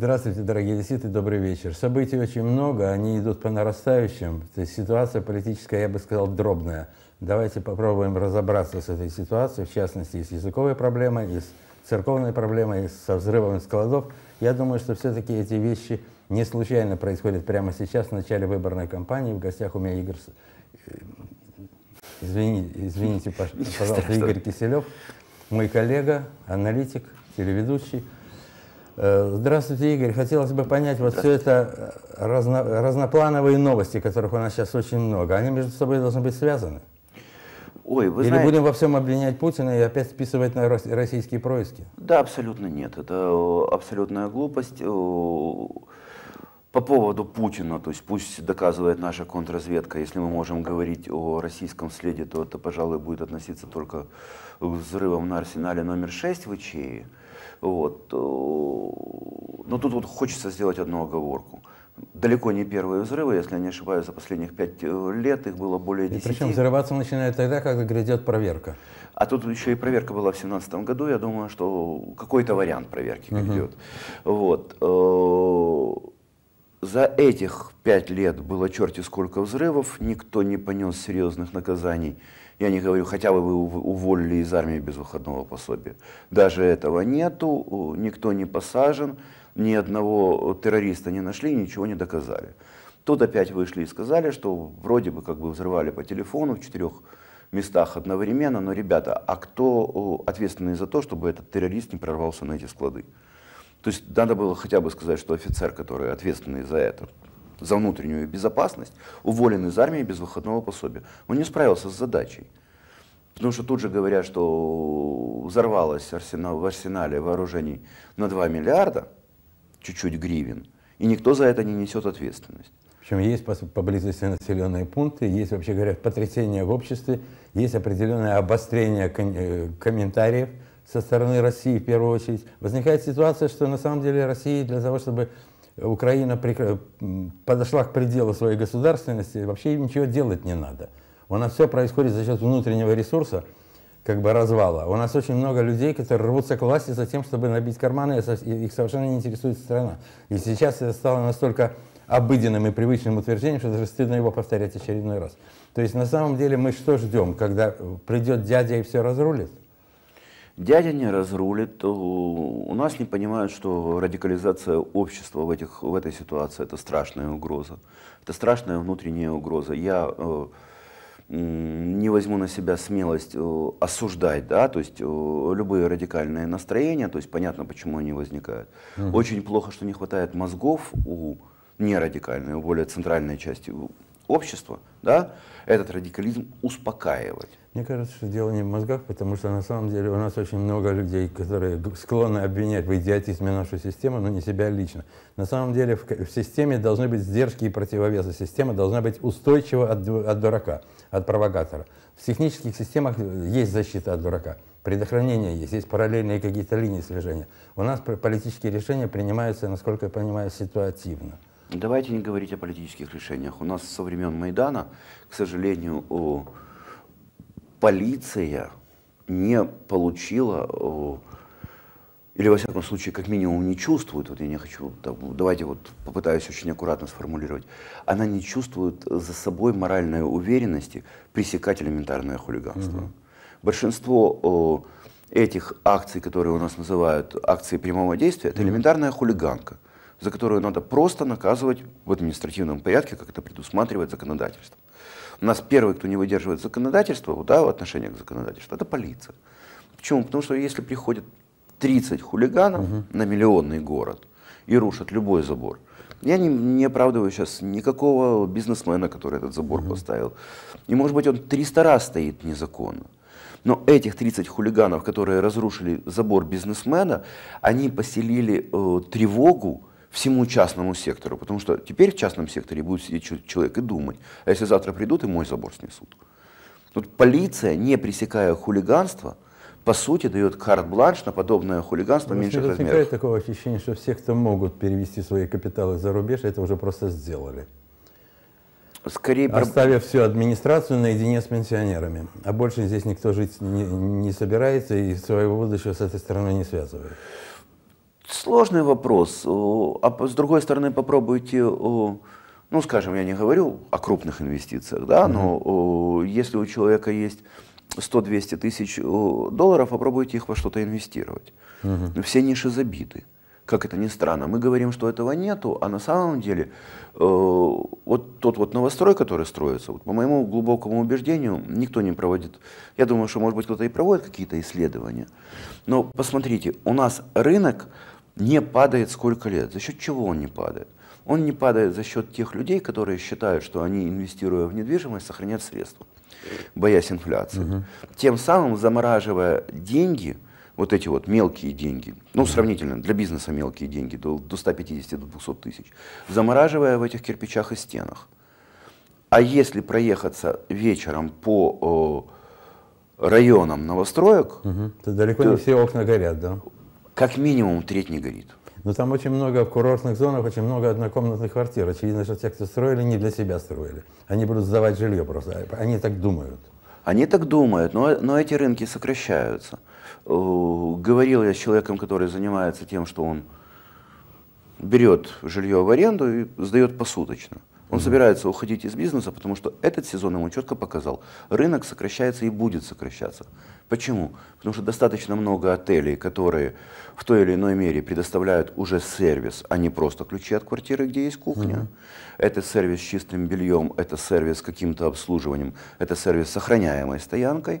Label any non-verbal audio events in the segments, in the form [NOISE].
Здравствуйте, дорогие одесситы, добрый вечер. Событий очень много, они идут по нарастающим. То есть ситуация политическая, я бы сказал, дробная. Давайте попробуем разобраться с этой ситуацией, в частности, и с языковой проблемой, и с церковной проблемой, со взрывом складов. Я думаю, что все-таки эти вещи не случайно происходят прямо сейчас, в начале выборной кампании. В гостях у меня Игорь... Э, извини, извините, пожалуйста, Игорь Киселев, мой коллега, аналитик, телеведущий. Э, здравствуйте, Игорь. Хотелось бы понять, вот все это э, разно, разноплановые новости, которых у нас сейчас очень много, они между собой должны быть связаны? Ой, вы Или знаете, будем во всем обвинять Путина и опять списывать на российские происки? Да, абсолютно нет. Это э, абсолютная глупость. По поводу Путина, то есть пусть доказывает наша контрразведка, если мы можем говорить о российском следе, то это, пожалуй, будет относиться только к взрывам на арсенале номер 6 в Ичее. Вот. Э, но тут вот хочется сделать одну оговорку. Далеко не первые взрывы, если я не ошибаюсь, за последних пять э, лет их было более 10. И причем взрываться начинает тогда, когда грядет проверка. А тут еще и проверка была в 2017 году, я думаю, что какой-то вариант проверки грядет. Угу. Вот. Э, за этих пять лет было черти сколько взрывов, никто не понес серьезных наказаний. Я не говорю, хотя бы вы уволили из армии без выходного пособия. Даже этого нету, никто не посажен, ни одного террориста не нашли, ничего не доказали. Тут опять вышли и сказали, что вроде бы как бы взрывали по телефону в четырех местах одновременно, но, ребята, а кто ответственный за то, чтобы этот террорист не прорвался на эти склады? То есть надо было хотя бы сказать, что офицер, который ответственный за это, за внутреннюю безопасность, уволен из армии без выходного пособия. Он не справился с задачей. Потому что тут же говорят, что взорвалось арсенал, в арсенале вооружений на 2 миллиарда, чуть-чуть гривен, и никто за это не несет ответственность. Причем есть поблизости населенные пункты, есть, вообще говоря, потрясение в обществе, есть определенное обострение э, комментариев, со стороны России в первую очередь, возникает ситуация, что на самом деле Россия для того, чтобы Украина подошла к пределу своей государственности, вообще ничего делать не надо. У нас все происходит за счет внутреннего ресурса, как бы развала. У нас очень много людей, которые рвутся к власти за тем, чтобы набить карманы, и их совершенно не интересует страна. И сейчас это стало настолько обыденным и привычным утверждением, что даже стыдно его повторять очередной раз. То есть на самом деле мы что ждем, когда придет дядя и все разрулит? дядя не разрулит, у нас не понимают, что радикализация общества в, этих, в этой ситуации – это страшная угроза. Это страшная внутренняя угроза. Я э, не возьму на себя смелость э, осуждать, да, то есть э, любые радикальные настроения, то есть понятно, почему они возникают. Угу. Очень плохо, что не хватает мозгов у нерадикальной, у более центральной части общества, да, этот радикализм успокаивать. Мне кажется, что дело не в мозгах, потому что на самом деле у нас очень много людей, которые склонны обвинять в идиотизме нашу систему, но не себя лично. На самом деле в, в системе должны быть сдержки и противовесы. Система должна быть устойчива от, от дурака, от провокатора. В технических системах э, есть защита от дурака, предохранение есть, есть параллельные какие-то линии слежения. У нас политические решения принимаются, насколько я понимаю, ситуативно. Давайте не говорить о политических решениях. У нас со времен Майдана, к сожалению, полиция не получила, или во всяком случае, как минимум не чувствует, вот я не хочу, давайте вот попытаюсь очень аккуратно сформулировать, она не чувствует за собой моральной уверенности пресекать элементарное хулиганство. Угу. Большинство этих акций, которые у нас называют акции прямого действия, это элементарная хулиганка за которую надо просто наказывать в административном порядке, как это предусматривает законодательство. У нас первый, кто не выдерживает законодательство, да, в отношении к законодательству, это полиция. Почему? Потому что если приходят 30 хулиганов угу. на миллионный город и рушат любой забор, я не, не оправдываю сейчас никакого бизнесмена, который этот забор угу. поставил. И может быть он 300 раз стоит незаконно. Но этих 30 хулиганов, которые разрушили забор бизнесмена, они поселили э, тревогу всему частному сектору, потому что теперь в частном секторе будет сидеть человек и думать, а если завтра придут и мой забор снесут. Тут полиция, не пресекая хулиганство, по сути, дает карт-бланш на подобное хулиганство Но меньших размеров. возникает такого ощущения, что все, кто могут перевести свои капиталы за рубеж, это уже просто сделали. Скорее... Оставив всю администрацию наедине с пенсионерами. А больше здесь никто жить не, не собирается и своего будущего с этой стороны не связывает. Сложный вопрос. А с другой стороны, попробуйте, ну, скажем, я не говорю о крупных инвестициях, да, но если у человека есть 100-200 тысяч долларов, попробуйте их во что-то инвестировать. Угу. Все ниши забиты. Как это ни странно, мы говорим, что этого нету, а на самом деле э, вот тот вот новострой, который строится, вот по моему глубокому убеждению, никто не проводит. Я думаю, что, может быть, кто-то и проводит какие-то исследования. Но посмотрите, у нас рынок не падает сколько лет. За счет чего он не падает? Он не падает за счет тех людей, которые считают, что они, инвестируя в недвижимость, сохранят средства, боясь инфляции. Угу. Тем самым замораживая деньги, вот эти вот мелкие деньги, ну, сравнительно, для бизнеса мелкие деньги, до, до 150, до 200 тысяч, замораживая в этих кирпичах и стенах. А если проехаться вечером по о, районам новостроек... Угу. То далеко то, не все окна горят, да? как минимум треть не горит. Но там очень много в курортных зонах, очень много однокомнатных квартир. Очевидно, что те, кто строили, не для себя строили. Они будут сдавать жилье просто. Они так думают. Они так думают, но, но эти рынки сокращаются. Э, говорил я с человеком, который занимается тем, что он берет жилье в аренду и сдает посуточно. Он собирается уходить из бизнеса, потому что этот сезон ему четко показал, рынок сокращается и будет сокращаться. Почему? Потому что достаточно много отелей, которые в той или иной мере предоставляют уже сервис, а не просто ключи от квартиры, где есть кухня. Mm -hmm. Это сервис с чистым бельем, это сервис с каким-то обслуживанием, это сервис с сохраняемой стоянкой,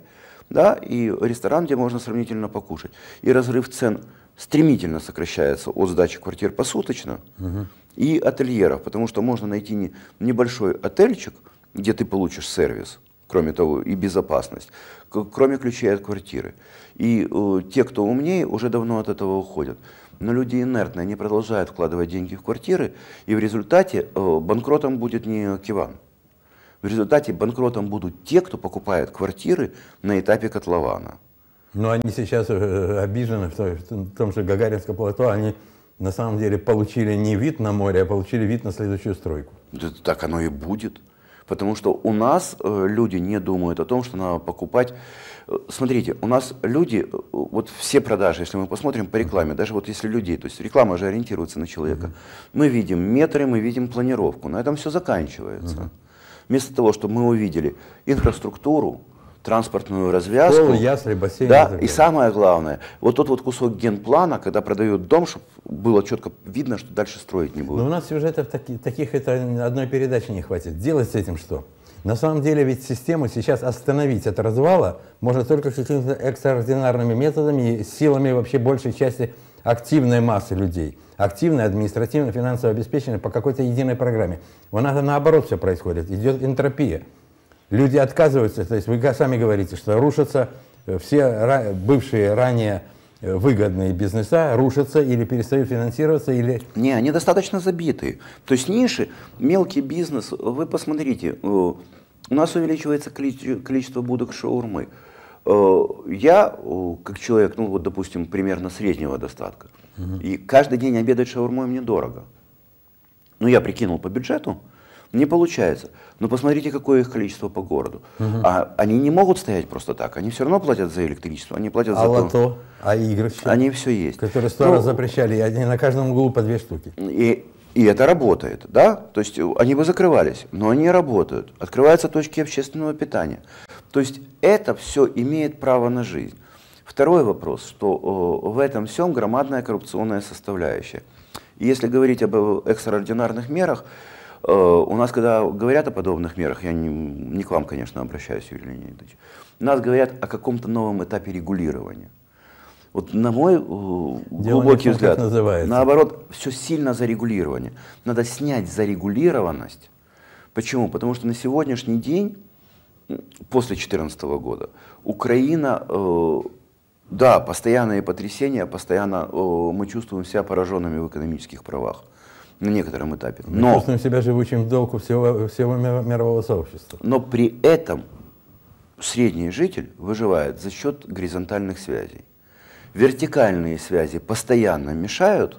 да, и ресторан, где можно сравнительно покушать. И разрыв цен стремительно сокращается от сдачи квартир посуточно. Mm -hmm и ательеров, потому что можно найти не небольшой отельчик, где ты получишь сервис, кроме того, и безопасность, кроме ключей от квартиры. И э, те, кто умнее, уже давно от этого уходят. Но люди инертные, они продолжают вкладывать деньги в квартиры, и в результате э, банкротом будет не Киван. В результате банкротом будут те, кто покупает квартиры на этапе котлована. Но они сейчас э, обижены в том, что Гагаринское плато, они на самом деле получили не вид на море, а получили вид на следующую стройку. Да, так оно и будет. Потому что у нас э, люди не думают о том, что надо покупать. Э, смотрите, у нас люди, э, вот все продажи, если мы посмотрим по рекламе, даже вот если людей, то есть реклама же ориентируется на человека, uh -huh. мы видим метры, мы видим планировку, на этом все заканчивается. Uh -huh. Вместо того, чтобы мы увидели инфраструктуру, транспортную развязку. Школы, ясли, бассейн. Да, и, самое главное, вот тот вот кусок генплана, когда продают дом, чтобы было четко видно, что дальше строить не будут. Но у нас сюжетов таки, таких это одной передачи не хватит. Делать с этим что? На самом деле ведь систему сейчас остановить от развала можно только с какими-то экстраординарными методами и силами вообще большей части активной массы людей. Активно, административно, финансово обеспечены по какой-то единой программе. У нас наоборот все происходит. Идет энтропия. Люди отказываются, то есть вы сами говорите, что рушатся э, все бывшие ранее э, выгодные бизнеса рушатся или перестают финансироваться, или... Не, они достаточно забиты. То есть ниши, мелкий бизнес, вы посмотрите, э, у нас увеличивается количество будок шаурмы. Я, как человек, ну вот, допустим, примерно среднего достатка, угу. и каждый день обедать шаурмой мне дорого. Но ну, я прикинул по бюджету, не получается. Но посмотрите, какое их количество по городу. Угу. А они не могут стоять просто так. Они все равно платят за электричество, они платят а за лото, то. А игры все? Они все есть. Которые сто ну, раз запрещали, и они на каждом углу по две штуки. И, и это работает, да? То есть э, они бы закрывались, но они работают. Открываются точки общественного питания. То есть это все имеет право на жизнь. Второй вопрос, что э, в этом всем громадная коррупционная составляющая. И если говорить об э, экстраординарных мерах, Э, у нас, когда говорят о подобных мерах, я не, не к вам, конечно, обращаюсь, Юрий Леонидович, у нас говорят о каком-то новом этапе регулирования. Вот на мой э, Дело глубокий том, взгляд, называется. наоборот, все сильно зарегулирование. Надо снять зарегулированность. Почему? Потому что на сегодняшний день, после 2014 года, Украина, э, да, постоянные потрясения, постоянно э, мы чувствуем себя пораженными в экономических правах на некотором этапе. Мы ну, но, чувствуем себя живущим в долгу всего, всего мирового сообщества. Но при этом средний житель выживает за счет горизонтальных связей. Вертикальные связи постоянно мешают,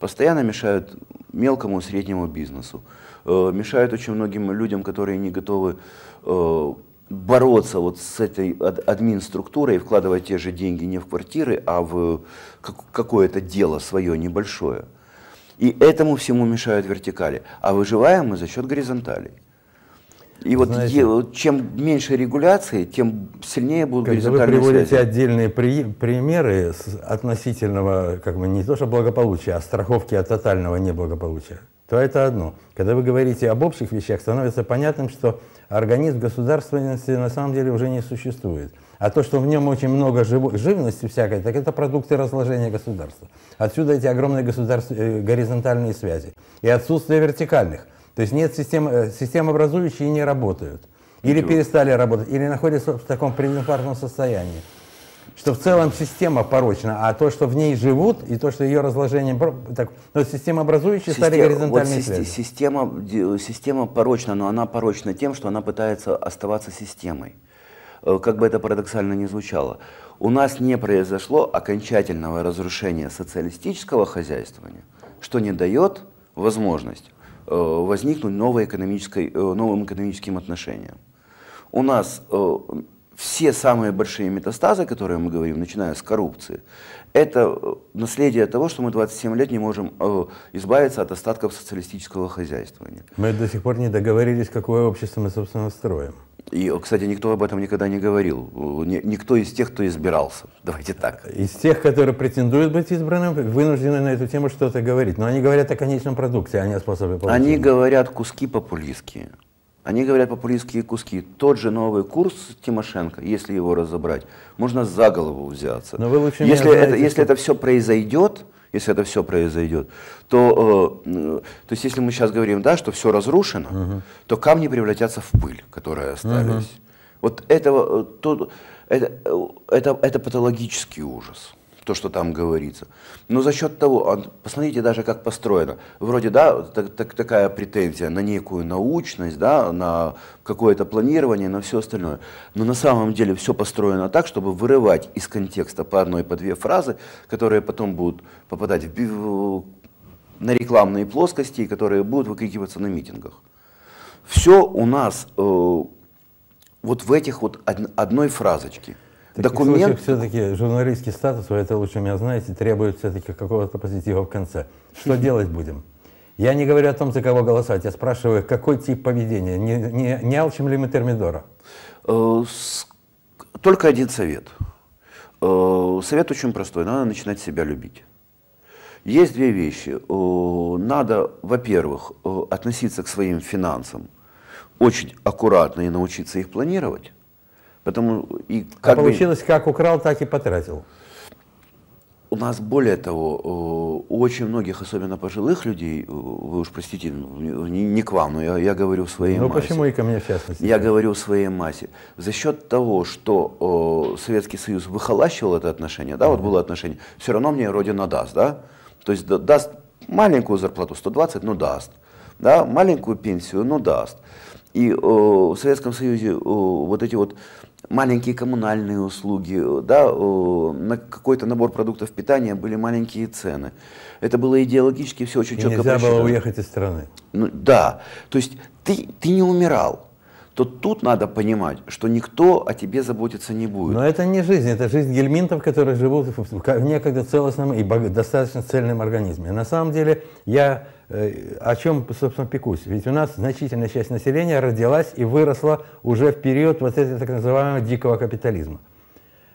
постоянно мешают мелкому и среднему бизнесу, э, мешают очень многим людям, которые не готовы э, бороться вот с этой админ-структурой и вкладывать те же деньги не в квартиры, а в э, какое-то дело свое небольшое. И этому всему мешают вертикали. А выживаем мы за счет горизонталей. И вот Знаете, е, чем меньше регуляции, тем сильнее будут когда горизонтальные вы приводите связи. отдельные при, примеры относительного, как бы не то что благополучия, а страховки от тотального неблагополучия то это одно. Когда вы говорите об общих вещах, становится понятным, что организм государственности на самом деле уже не существует. А то, что в нем очень много жив... живности всякой, так это продукты разложения государства. Отсюда эти огромные государств... Э, горизонтальные связи. И отсутствие вертикальных. То есть нет систем, э, систем образующие не работают. Или перестали работать, или находятся в таком прединфарктном состоянии что в целом система порочна, а то, что в ней живут, и то, что ее разложение... Так, но ну, система образующая система, стали горизонтальные вот связи. Система, система порочна, но она порочна тем, что она пытается оставаться системой. Э, как бы это парадоксально ни звучало. У нас не произошло окончательного разрушения социалистического хозяйствования, что не дает возможность э, возникнуть новой экономической, э, новым экономическим отношениям. У нас все самые большие метастазы, которые мы говорим, начиная с коррупции, это э, наследие того, что мы 27 лет не можем э, избавиться от остатков социалистического хозяйствования. Мы до сих пор не договорились, какое общество мы, собственно, строим. И, кстати, никто об этом никогда не говорил. Э, никто из тех, кто избирался. Давайте так. Из тех, которые претендуют быть избранным, вынуждены на эту тему что-то говорить. Но они говорят о конечном продукте, а не о способе получения. Они говорят куски популистские. Они говорят популистские куски. Тот же новый курс Тимошенко, если его разобрать, можно за голову взяться. Но вы лучше если, знаете, это, что... это все произойдет, если это все произойдет, то, э, то есть если мы сейчас говорим, да, что все разрушено, угу. то камни превратятся в пыль, которые остались. Угу. Вот этого, э, то, это, э, это, это патологический ужас то, что там говорится. Но за счет того, а, посмотрите даже, как построено. Вроде, да, так, так, такая претензия на некую научность, да, на какое-то планирование, на все остальное. Но на самом деле все построено так, чтобы вырывать из контекста по одной, по две фразы, которые потом будут попадать в, на рекламные плоскости, которые будут выкрикиваться на митингах. Все у нас э, вот в этих вот од, одной фразочке таких документ... все-таки журналистский статус, вы это лучше меня знаете, требует все-таки какого-то позитива в конце. Что [LAUGHS] делать будем? Я не говорю о том, за кого голосовать, я спрашиваю, какой тип поведения? Не, не, не алчим ли мы термидора? Э, только один совет. Э, совет очень простой, надо начинать себя любить. Есть две вещи. Э, надо, во-первых, относиться к своим финансам очень аккуратно и научиться их планировать. Потому и а как а получилось, бы, как украл, так и потратил. У нас более того, э, у очень многих, особенно пожилых людей, э, вы уж простите, ну, не к вам, но я, я говорю в своей ну, массе. Ну почему и ко мне в частности? Я говорю в своей массе. За счет того, что э, Советский Союз выхолащивал это отношение, да, mm-hmm. вот было отношение, все равно мне Родина даст, да? То есть даст маленькую зарплату, 120, ну даст, да, маленькую пенсию, ну даст. И э, в Советском Союзе э, вот эти вот маленькие коммунальные услуги, да, на какой-то набор продуктов питания были маленькие цены. Это было идеологически все очень и четко нельзя просчитано. было уехать из страны. Ну, да, то есть ты, ты не умирал то тут надо понимать, что никто о тебе заботиться не будет. Но это не жизнь, это жизнь гельминтов, которые живут в некогда целостном и достаточно цельном организме. На самом деле я э, о чем, собственно, пекусь. Ведь у нас значительная часть населения родилась и выросла уже в период вот этого так называемого дикого капитализма.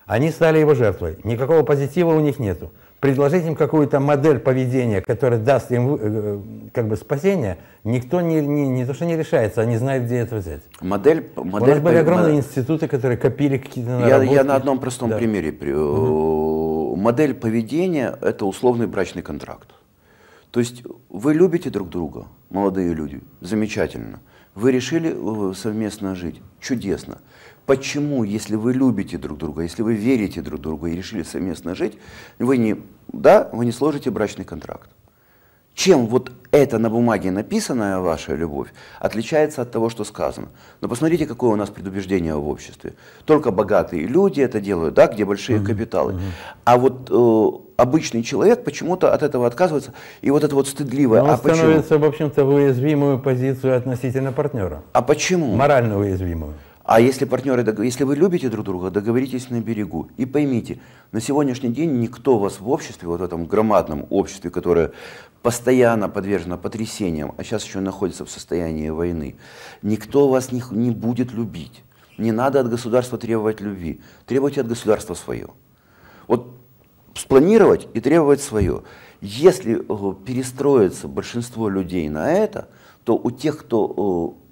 Они стали его жертвой. Никакого позитива у них нету предложить им какую-то модель поведения, которая даст им э, как бы спасение, никто не, не, не то что не решается, они знают, где это взять. Модель, модель У нас были огромные модель. институты, которые копили какие-то наработки. Я, я на одном простом да. примере. Угу. Модель поведения – это условный брачный контракт. То есть вы любите друг друга, молодые люди, замечательно. Вы решили э, совместно жить, чудесно. Почему, если вы любите друг друга, если вы верите друг другу и решили совместно жить, вы не, да, вы не сложите брачный контракт? Чем вот это на бумаге написанная ваша любовь отличается от того, что сказано? Но ну, посмотрите, какое у нас предубеждение в обществе. Только богатые люди это делают, да, где большие mm-hmm. капиталы. Mm-hmm. А вот э, обычный человек почему-то от этого отказывается. И вот это вот стыдливое. Но ну, а он а становится, почему? в общем-то, в уязвимую позицию относительно партнера. А почему? Морально уязвимую. А если партнеры, если вы любите друг друга, договоритесь на берегу. И поймите, на сегодняшний день никто вас в обществе, вот в этом громадном обществе, которое постоянно подвержено потрясениям, а сейчас еще находится в состоянии войны, никто вас не, не будет любить. Не надо от государства требовать любви. Требуйте от государства свое. Вот спланировать и требовать свое. Если э, перестроится большинство людей на это, то у тех, кто э,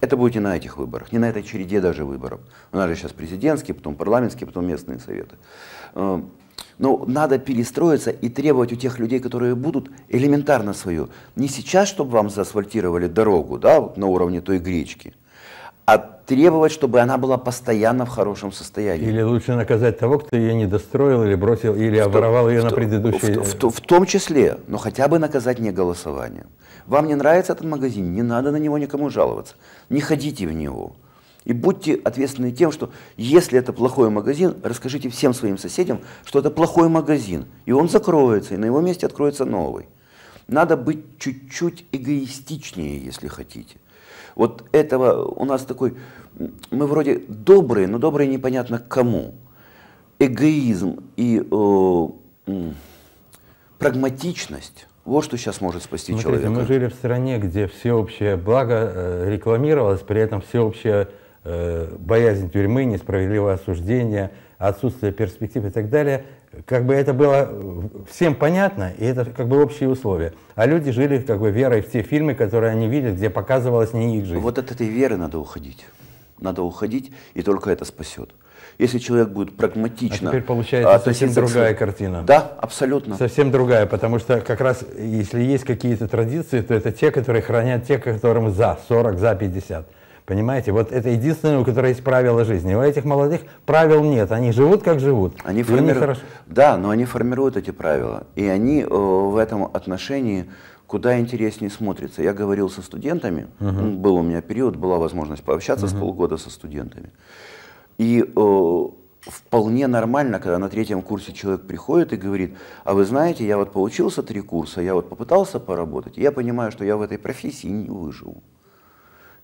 это будет не на этих выборах, не на этой череде даже выборов. У нас же сейчас президентские, потом парламентские, потом местные советы. Э, но надо перестроиться и требовать у тех людей, которые будут, элементарно свое. Не сейчас, чтобы вам заасфальтировали дорогу да, на уровне той гречки, а требовать, чтобы она была постоянно в хорошем состоянии. Или лучше наказать того, кто ее не достроил, или бросил, или в оборовал ее в, на предыдущей... В, в, в том числе, но хотя бы наказать не голосованием. Вам не нравится этот магазин, не надо на него никому жаловаться. Не ходите в него. И будьте ответственны тем, что если это плохой магазин, расскажите всем своим соседям, что это плохой магазин, и он закроется, и на его месте откроется новый. Надо быть чуть-чуть эгоистичнее, если хотите. Вот этого у нас такой, мы вроде добрые, но добрые непонятно кому. Эгоизм и э, э, прагматичность вот что сейчас может спасти ну, Смотрите, человека. Мы жили в стране, где всеобщее благо э, рекламировалось, при этом всеобщее э, боязнь тюрьмы, несправедливое осуждение, отсутствие перспектив и так далее, как бы это было э, всем понятно, и это как бы общие условия. А люди жили как бы верой в те фильмы, которые они видят, где показывалась не их жизнь. Вот от этой веры надо уходить. Надо уходить, и только это спасет если человек будет прагматично... А теперь получается совсем другая к... картина. Да, абсолютно. Совсем другая, потому что как раз если есть какие-то традиции, то это те, которые хранят те, которым за 40, за 50. Понимаете, вот это единственное, у которых есть правила жизни. У этих молодых правил нет, они живут как живут. Они формируют, да, но они формируют эти правила, и они э, в этом отношении куда интереснее смотрится. Я говорил со студентами, угу. был у меня период, была возможность пообщаться угу. с полгода со студентами. И э, вполне нормально, когда на третьем курсе человек приходит и говорит, а вы знаете, я вот получился три курса, я вот попытался поработать, и я понимаю, что я в этой профессии не выживу.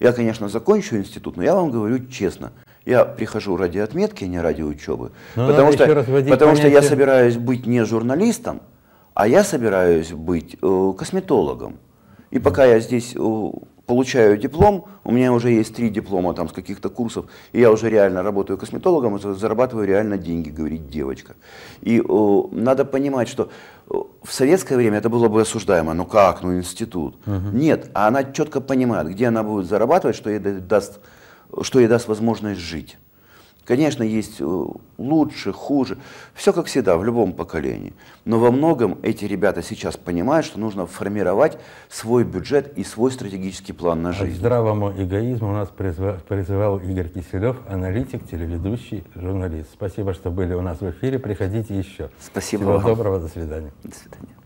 Я, конечно, закончу институт, но я вам говорю честно, я прихожу ради отметки, а не ради учебы. Но ну, потому что, потому что я собираюсь быть не журналистом, а я собираюсь быть э, косметологом. И пока я здесь э, получаю диплом, у меня уже есть три диплома там с каких-то курсов, и я уже реально работаю косметологом, и зарабатываю реально деньги, говорит девочка. И о, э, надо понимать, что э, в советское время это было бы осуждаемо, ну как, ну институт. Угу. Нет, а она четко понимает, где она будет зарабатывать, что ей даст, что ей даст возможность жить. Конечно, есть э, лучше, хуже, все как всегда в любом поколении. Но во многом эти ребята сейчас понимают, что нужно формировать свой бюджет и свой стратегический план на жизнь. К здравому эгоизму нас призывал, призывал Игорь Киселев, аналитик, телеведущий, журналист. Спасибо, что были у нас в эфире. Приходите еще. Спасибо Всего вам. доброго, до свидания. До свидания.